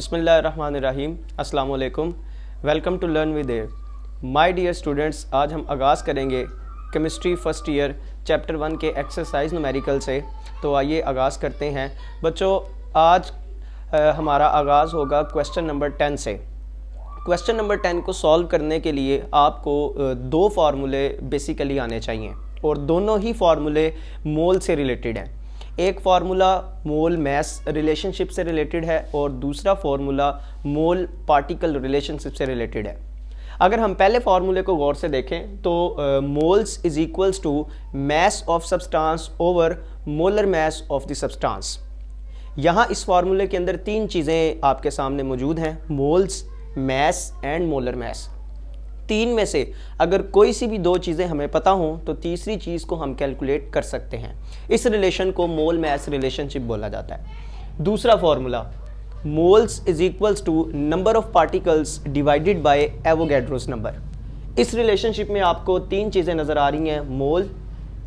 बिसमीम अल्लाम welcome to learn with air my dear students आज हम आगाज़ करेंगे chemistry first year chapter one के एक्सरसाइज नमेरिकल से तो आइए आगाज़ करते हैं बच्चों आज आ, हमारा आगाज़ होगा क्वेश्चन नंबर टेन से क्वेश्चन नंबर टेन को सॉल्व करने के लिए आपको दो फार्मूले बेसिकली आने चाहिए और दोनों ही फार्मूले मोल से रिलेटेड हैं एक फार्मूला मोल मैस रिलेशनशिप से रिलेटेड है और दूसरा फार्मूला मोल पार्टिकल रिलेशनशिप से रिलेटेड है अगर हम पहले फार्मूले को गौर से देखें तो moles is equals to mass of substance over molar mass of the substance यहाँ इस फार्मूले के अंदर तीन चीज़ें आपके सामने मौजूद हैं moles mass and molar mass तीन में से अगर कोई सी भी दो चीज़ें हमें पता हों तो तीसरी चीज़ को हम कैलकुलेट कर सकते हैं इस रिलेशन को मोल मैस रिलेशनशिप बोला जाता है दूसरा formula moles is equals to number of particles divided by Avogadro's number इस रिलेशनशिप में आपको तीन चीज़ें नज़र आ रही हैं mole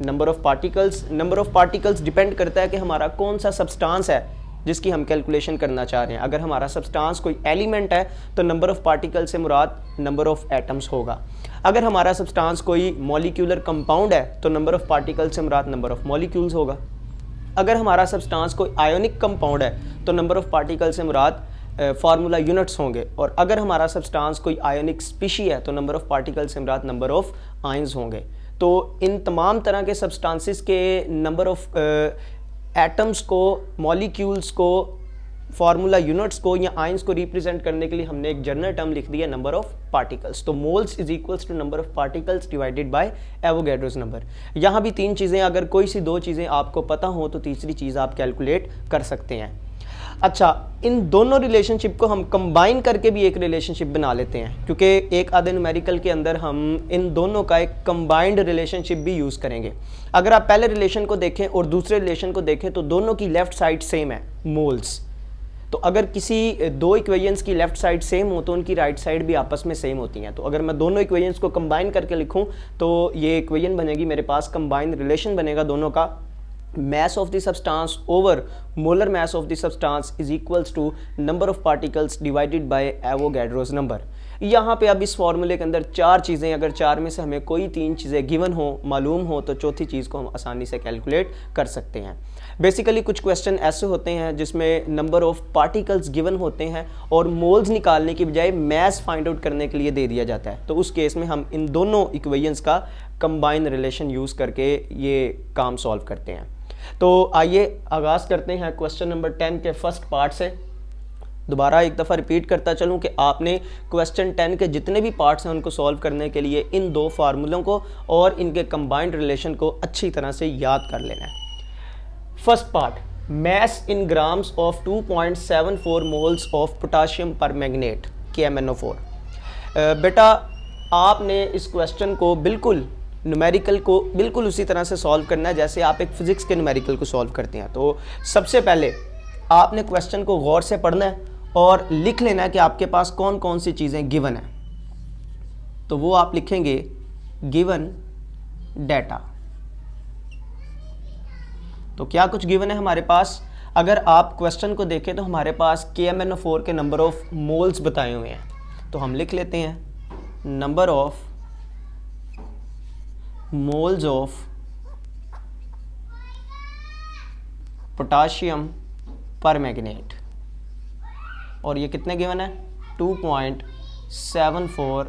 number of particles number of particles depend करता है कि हमारा कौन सा सब्सटेंस है जिसकी हम कैलकुलेशन करना चाह रहे हैं अगर हमारा सब्सटेंस कोई एलिमेंट है तो नंबर ऑफ़ पार्टिकल से मुराद नंबर ऑफ़ एटम्स होगा अगर हमारा सब्सटेंस कोई मॉलिक्यूलर कंपाउंड है तो नंबर ऑफ़ पार्टिकल से मुराद नंबर ऑफ़ मॉलिक्यूल्स होगा अगर हमारा सब्सटेंस कोई आयोनिक कंपाउंड है तो नंबर ऑफ़ पार्टिकल से मुराद फार्मूला यूनिट्स होंगे और अगर हमारा सब्सटेंस कोई आयोनिक स्पीशी है तो नंबर ऑफ़ पार्टिकल से मुराद नंबर ऑफ़ आयंस होंगे तो इन तमाम तरह के सब्सटेंसेस के नंबर ऑफ एटम्स को मॉलिक्यूल्स को फार्मूला यूनिट्स को या आइंस को रिप्रेजेंट करने के लिए हमने एक जर्नल टर्म लिख दिया नंबर ऑफ पार्टिकल्स तो moles is equals to number of particles divided by Avogadro's number यहाँ भी तीन चीज़ें अगर कोई सी दो चीज़ें आपको पता हो तो तीसरी चीज़ आप कैलकुलेट कर सकते हैं अच्छा इन दोनों रिलेशनशिप को हम कंबाइन करके भी एक रिलेशनशिप बना लेते हैं क्योंकि एक आधे न्यूमेरिकल के अंदर हम इन दोनों का एक कंबाइंड रिलेशनशिप भी यूज़ करेंगे अगर आप पहले रिलेशन को देखें और दूसरे रिलेशन को देखें तो दोनों की लेफ़्ट साइड सेम है मोल्स तो अगर किसी दो इक्वेशंस की लेफ़्ट साइड सेम हो तो उनकी राइट right साइड भी आपस में सेम होती हैं तो अगर मैं दोनों इक्वेशंस को कंबाइन करके लिखूं तो ये इक्वेशन बनेगी मेरे पास कंबाइन रिलेशन बनेगा दोनों का mass of the substance over molar mass of the substance is equals to number of particles divided by Avogadro's number यहाँ पे अब इस फॉर्मूले के अंदर चार चीज़ें अगर चार में से हमें कोई तीन चीज़ें गिवन हो मालूम हो तो चौथी चीज़ को हम आसानी से कैलकुलेट कर सकते हैं बेसिकली कुछ क्वेश्चन ऐसे होते हैं जिसमें नंबर ऑफ पार्टिकल्स गिवन होते हैं और मोल्स निकालने की बजाय मैस फाइंड आउट करने के लिए दे दिया जाता है तो उस केस में हम इन दोनों इक्वेशंस का कंबाइन रिलेशन यूज़ करके ये काम सॉल्व करते हैं तो आइए आगाज़ करते हैं क्वेश्चन नंबर टेन के फर्स्ट पार्ट से दोबारा एक दफ़ा रिपीट करता चलूं कि आपने क्वेश्चन टेन के जितने भी पार्ट्स हैं उनको सॉल्व करने के लिए इन दो फार्मूलों को और इनके कंबाइंड रिलेशन को अच्छी तरह से याद कर लेना है first part mass in grams of 2.74 moles of potassium permanganate के बेटा आपने इस क्वेश्चन को बिल्कुल न्यूमेरिकल को बिल्कुल उसी तरह से सॉल्व करना है जैसे आप एक फिज़िक्स के न्यूमेरिकल को सॉल्व करते हैं तो सबसे पहले आपने क्वेश्चन को गौर से पढ़ना है और लिख लेना है कि आपके पास कौन कौन सी चीज़ें गिवन हैं तो वो आप लिखेंगे गिवन डेटा तो क्या कुछ गिवन है हमारे पास अगर आप क्वेश्चन को देखें तो हमारे पास K M N O four के नंबर ऑफ मोल्स बताए हुए हैं तो हम लिख लेते हैं number of moles of potassium permanganate और ये कितने गिवन है 2.74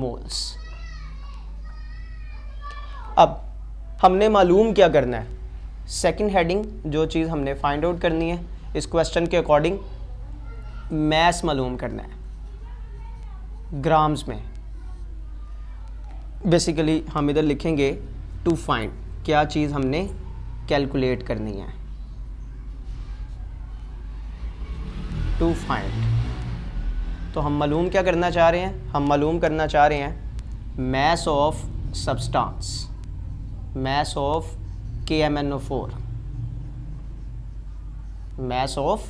मोल्स अब हमने मालूम क्या करना है सेकंड हेडिंग जो चीज़ हमने फाइंड आउट करनी है इस क्वेश्चन के अकॉर्डिंग मैस मालूम करना है ग्राम्स में बेसिकली हम इधर लिखेंगे टू फाइंड क्या चीज़ हमने कैलकुलेट करनी है टू फाइंड तो हम मालूम क्या करना चाह रहे हैं हम मालूम करना चाह रहे हैं mass of substance mass of K M N O four mass of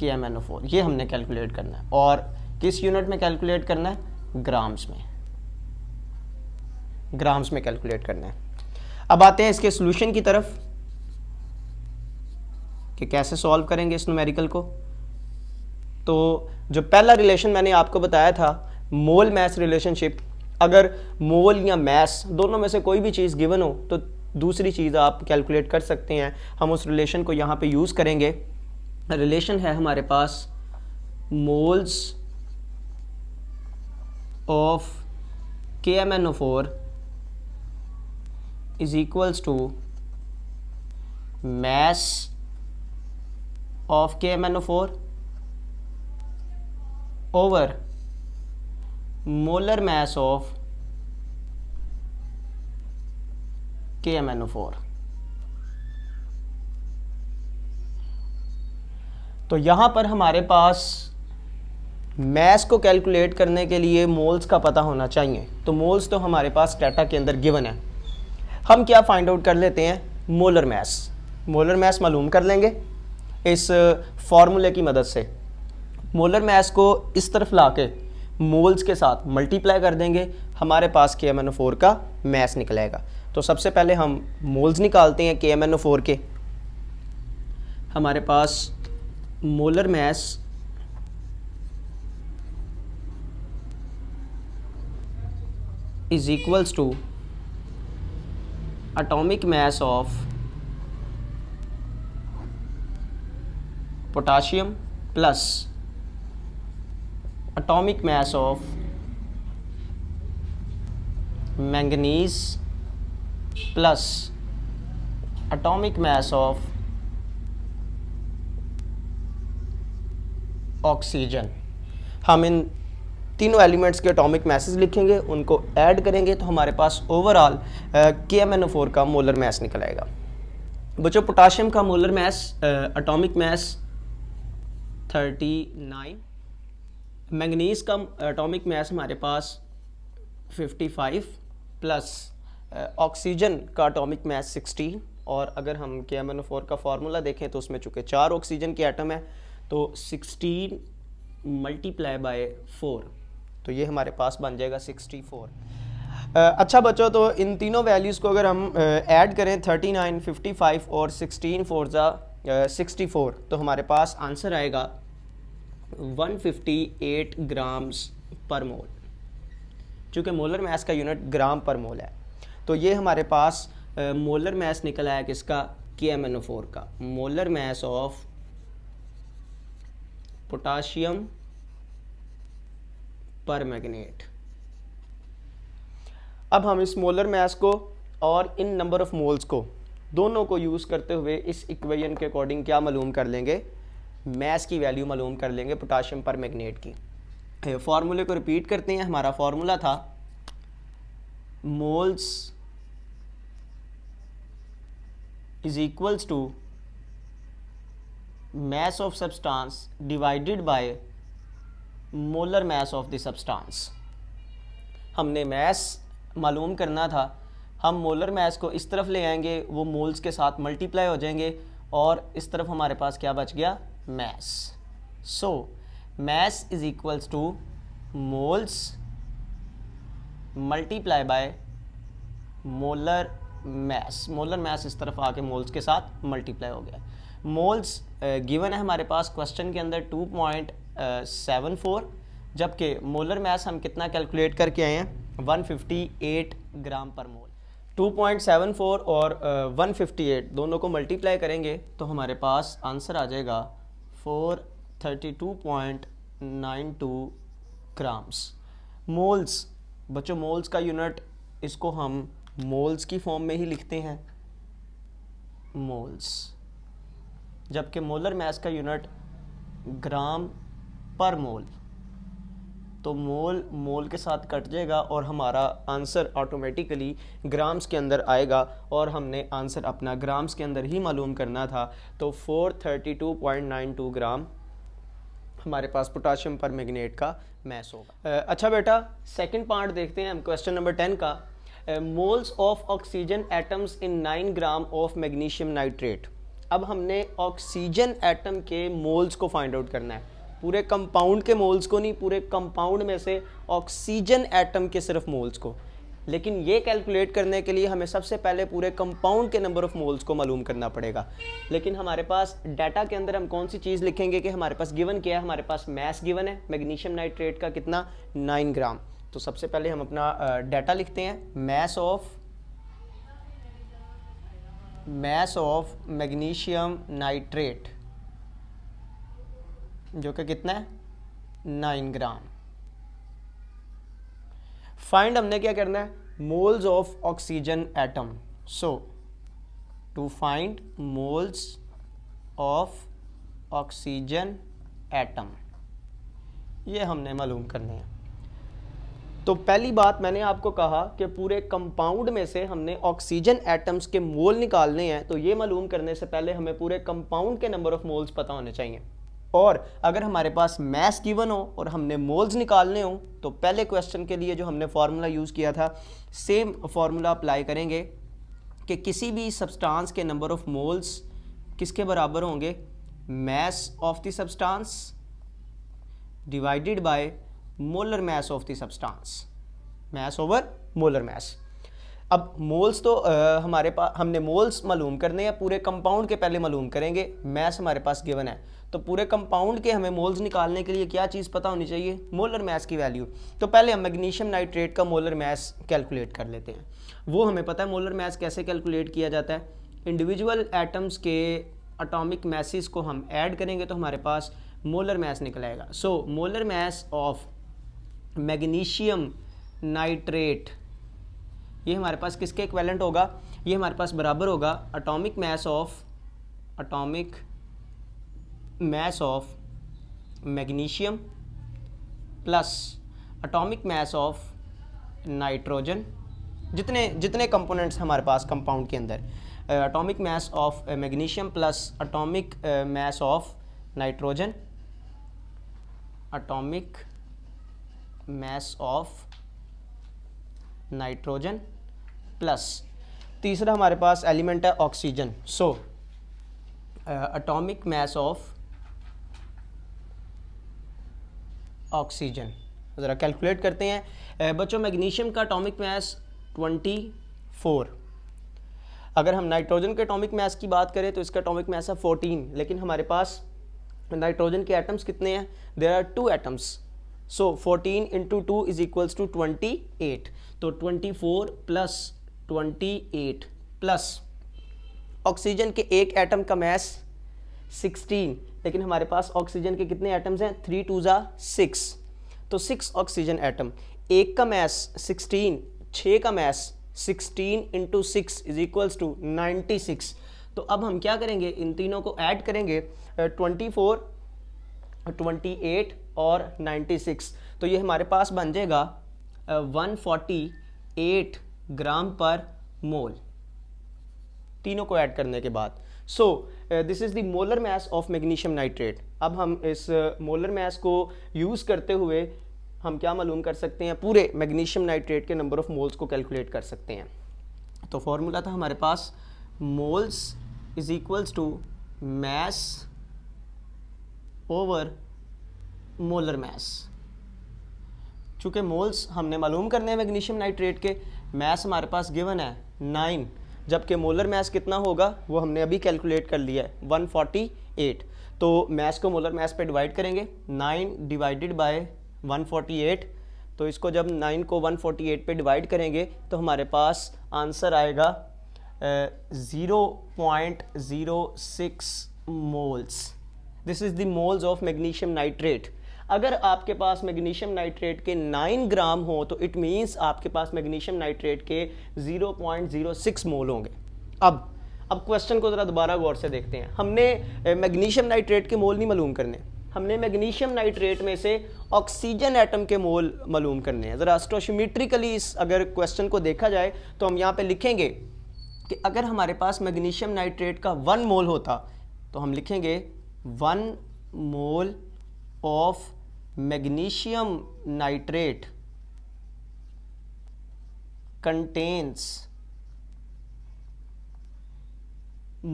K M N O four ये हमने कैलकुलेट करना है और किस यूनिट में कैलकुलेट करना है ग्राम्स में ग्राम्स में कैलकुलेट करना है अब आते हैं इसके सोल्यूशन की तरफ कि कैसे सॉल्व करेंगे इस नोमेरिकल को तो जो पहला रिलेशन मैंने आपको बताया था मोल मैस रिलेशनशिप अगर मोल या मैस दोनों में से कोई भी चीज़ गिवन हो तो दूसरी चीज़ आप कैलकुलेट कर सकते हैं हम उस रिलेशन को यहाँ पे यूज़ करेंगे रिलेशन है हमारे पास moles of K M N O four equals to mass of K M N O four over molar mass of K M N O four तो यहां पर हमारे पास मैस को कैलकुलेट करने के लिए मोल्स का पता होना चाहिए तो मोल्स तो हमारे पास डाटा के अंदर गिवन है हम क्या फाइंड आउट कर लेते हैं मोलर मैस मोलर मैस मालूम कर लेंगे इस फार्मूले uh, की मदद से मोलर मैस को इस तरफ ला के मोल्स के साथ मल्टीप्लाई कर देंगे हमारे पास K M N O four का मैस निकलेगा तो सबसे पहले हम मोल्स निकालते हैं के एम एन ओ फोर के हमारे पास molar mass is equals to atomic mass of potassium plus atomic mass of manganese plus atomic mass of oxygen हम इन तीनों एलिमेंट्स के अटोमिक मैसेज लिखेंगे उनको ऐड करेंगे तो हमारे पास overall K M N O four का मोलर मैस निकल आएगा बच्चों पोटाशियम का molar mass atomic mass thirty nine manganese का अटोमिक मैस हमारे पास फिफ्टी फाइव प्लस ऑक्सीजन का अटोमिक मैस सिक्सटी और अगर हम K M N O four का फार्मूला देखें तो उसमें चूँकि चार ऑक्सीजन के आइटम है तो सिक्सटीन मल्टीप्लाई बाय फोर तो ये हमारे पास बन जाएगा 64 अच्छा बच्चों तो इन तीनों वैल्यूज़ को अगर हम ऐड करें 39, 55 और 16 फोर ज़ा सिक्सटी तो हमारे पास आंसर आएगा 158 ग्राम्स पर मोल चूँकि मोलर मैस का यूनिट ग्राम पर मोल है तो ये हमारे पास मोलर मैस निकल आया किसका K M N O four का molar mass of potassium permanganate अब हम इस मोलर मैस को और इन नंबर ऑफ मोल्स को दोनों को यूज़ करते हुए इस इक्वेशन के अकॉर्डिंग क्या मालूम कर लेंगे मैस की वैल्यू मालूम कर लेंगे पोटाशियम पर मैग्नेट की फार्मूले को रिपीट करते हैं हमारा फार्मूला था moles is equals to mass of substance divided by molar mass of the substance हमने मैस मालूम करना था हम मोलर मैस को इस तरफ ले आएंगे वो मोल्स के साथ मल्टीप्लाई हो जाएंगे और इस तरफ हमारे पास क्या बच गया mass so mass is equals to moles multiply by molar mass molar mass इस तरफ आके मोल्स के साथ मल्टीप्लाई हो गया मोल्स गिवन है हमारे पास क्वेश्चन के अंदर टू पॉइंट सेवन फोर जबकि मोलर मैस हम कितना कैलकुलेट करके आए हैं 158 ग्राम पर मोल 2.74 और uh, 158 दोनों को मल्टीप्लाई करेंगे तो हमारे पास आंसर आ जाएगा 432.92 ग्राम्स मोल्स बच्चों मोल्स का यूनिट इसको हम मोल्स की फॉर्म में ही लिखते हैं मोल्स जबकि मोलर मैस का यूनिट ग्राम पर मोल तो मोल मोल के साथ कट जाएगा और हमारा आंसर ऑटोमेटिकली ग्राम्स के अंदर आएगा और हमने आंसर अपना ग्राम्स के अंदर ही मालूम करना था तो 432.92 ग्राम हमारे पास पोटाशियम पर मैगनेट का मैस होगा अच्छा बेटा सेकंड पार्ट देखते हैं हम क्वेश्चन नंबर टेन का moles of oxygen atoms in nine gram of magnesium nitrate अब हमने ऑक्सीजन एटम के मोल्स को फाइंड आउट करना है पूरे कंपाउंड के मोल्स को नहीं पूरे कंपाउंड में से ऑक्सीजन एटम के सिर्फ मोल्स को लेकिन ये कैलकुलेट करने के लिए हमें सबसे पहले पूरे कंपाउंड के नंबर ऑफ मोल्स को मालूम करना पड़ेगा लेकिन हमारे पास डाटा के अंदर हम कौन सी चीज़ लिखेंगे कि हमारे पास गिवन क्या है हमारे पास मैस गिवन है मैग्नीशियम नाइट्रेट का कितना नाइन ग्राम तो सबसे पहले हम अपना डाटा लिखते हैं mass of mass of magnesium nitrate जो कि कितना है नाइन ग्राम फाइंड हमने क्या करना है moles of oxygen atom so to find moles of oxygen atom ये हमने मालूम करने हैं तो पहली बात मैंने आपको कहा कि पूरे कंपाउंड में से हमने ऑक्सीजन एटम्स के मोल निकालने हैं तो ये मालूम करने से पहले हमें पूरे कंपाउंड के नंबर ऑफ मोल्स पता होने चाहिए और अगर हमारे पास मैस गिवन हो और हमने मोल्स निकालने हो तो पहले क्वेश्चन के लिए जो हमने फार्मूला यूज़ किया था सेम फार्मूला अप्लाई करेंगे कि किसी भी सब्सटेंस के नंबर ऑफ मोल्स किसके बराबर होंगे mass of the substance divided by molar mass of the substance mass over molar mass अब मोल्स तो आ, हमारे पास हमने मोल्स मालूम करने हैं पूरे कंपाउंड के पहले मालूम करेंगे मैस हमारे पास गिवन है तो पूरे कंपाउंड के हमें मोल्स निकालने के लिए क्या चीज़ पता होनी चाहिए मोलर मैस की वैल्यू तो पहले हम मैग्नीशियम नाइट्रेट का मोलर मैस कैलकुलेट कर लेते हैं वो हमें पता है मोलर मैस कैसे कैलकुलेट किया जाता है इंडिविजुअल एटम्स के अटोमिक मैसेज को हम ऐड करेंगे तो हमारे पास मोलर मैस निकल आएगा so molar mass of magnesium nitrate ये हमारे पास किसके इक्वेलेंट होगा ये हमारे पास बराबर होगा atomic mass of atomic mass of magnesium plus atomic mass of nitrogen जितने जितने कंपोनेंट्स हमारे पास कंपाउंड के अंदर atomic mass of magnesium plus atomic mass of nitrogen atomic mass of nitrogen plus तीसरा हमारे पास एलिमेंट है oxygen so atomic mass of oxygen ज़रा कैलकुलेट करते हैं बच्चों मैग्नीशियम का अटोमिक मैस 24 अगर हम नाइट्रोजन के अटोमिक मैस की बात करें तो इसका अटोमिक मैस है 14 लेकिन हमारे पास नाइट्रोजन के एटम्स कितने हैं there are two atoms so 14 into two is equals to 28 तो 24 प्लस 28 प्लस ऑक्सीजन के एक एटम का मैस 16 लेकिन हमारे पास ऑक्सीजन के कितने एटम्स हैं थ्री टू ज़ा सिक्स तो सिक्स ऑक्सीजन एटम एक का मैस सिक्सटीन छः का mass sixteen into six is equals to ninety six तो अब हम क्या करेंगे इन तीनों को ऐड करेंगे ट्वेंटी फोर ट्वेंटी एट और नाइन्टी सिक्स तो ये हमारे पास बन जाएगा one forty eight gram per मोल तीनों को ऐड करने के बाद so this is the molar mass of magnesium nitrate अब हम इस मोलर uh, मैस को यूज़ करते हुए हम क्या मालूम कर सकते हैं पूरे मैग्नीशियम नाइट्रेट के नंबर ऑफ मोल्स को कैलकुलेट कर सकते हैं तो फॉर्मूला था हमारे पास moles is equals to mass over molar mass चूँकि मोल्स हमने मालूम करने हैं मैग्नीशियम नाइट्रेट के मैस हमारे पास गिवन है नाइन जबकि मोलर मैस कितना होगा वो हमने अभी कैलकुलेट कर लिया है 148 तो मैस को मोलर मैस पे डिवाइड करेंगे 9 डिवाइडेड बाय 148 तो इसको जब 9 को 148 पे डिवाइड करेंगे तो हमारे पास आंसर आएगा zero point zero six moles this is the moles of magnesium nitrate अगर आपके पास मैग्नीशियम नाइट्रेट के 9 ग्राम हो तो इट मीन्स आपके पास मैग्नीशियम नाइट्रेट के 0.06 मोल होंगे अब अब क्वेश्चन को ज़रा दोबारा गौर से देखते हैं हमने मैग्नीशियम नाइट्रेट के मोल नहीं मालूम करने हमने मैग्नीशियम नाइट्रेट में से ऑक्सीजन एटम के मोल मालूम करने हैं ज़रा एस्ट्रोशमीट्रिकली इस अगर क्वेश्चन को देखा जाए तो हम यहाँ पे लिखेंगे कि अगर हमारे पास मैग्नीशियम नाइट्रेट का वन मोल होता तो हम लिखेंगे one mole of magnesium nitrate contains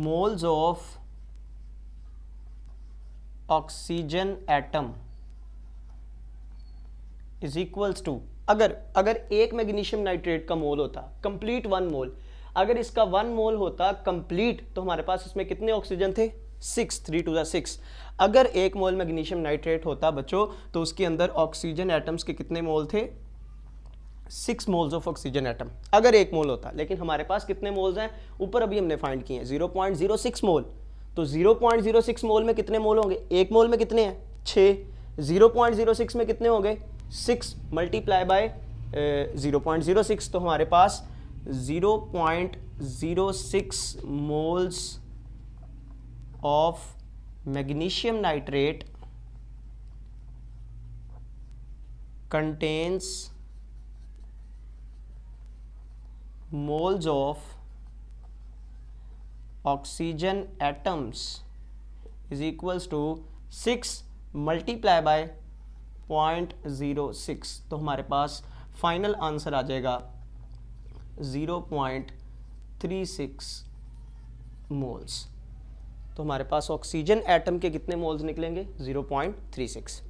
moles of oxygen atom is equals to अगर अगर एक मैग्नीशियम नाइट्रेट का मोल होता कंप्लीट वन मोल अगर इसका वन मोल होता कंप्लीट तो हमारे पास इसमें कितने ऑक्सीजन थे सिक्स थ्री टू दिक्स अगर एक मोल मैग्नीशियम नाइट्रेट होता बच्चों तो उसके अंदर ऑक्सीजन एटम्स के कितने मोल थे six moles of oxygen atom अगर एक मोल होता लेकिन हमारे पास कितने मोल्स हैं ऊपर अभी हमने फाइंड किए हैं zero point zero six mole तो zero point zero six mole में कितने मोल होंगे एक मोल में कितने हैं छः जीरो पॉइंट जीरो सिक्स में कितने होंगे six multiply by zero point zero six तो हमारे पास zero point zero six moles of magnesium nitrate contains moles of oxygen atoms is equals to 6 multiply by 0.06 zero six तो हमारे पास final answer आ जाएगा ज़ीरो मोल्स तो हमारे पास oxygen atom के कितने मोल्स निकलेंगे 0.36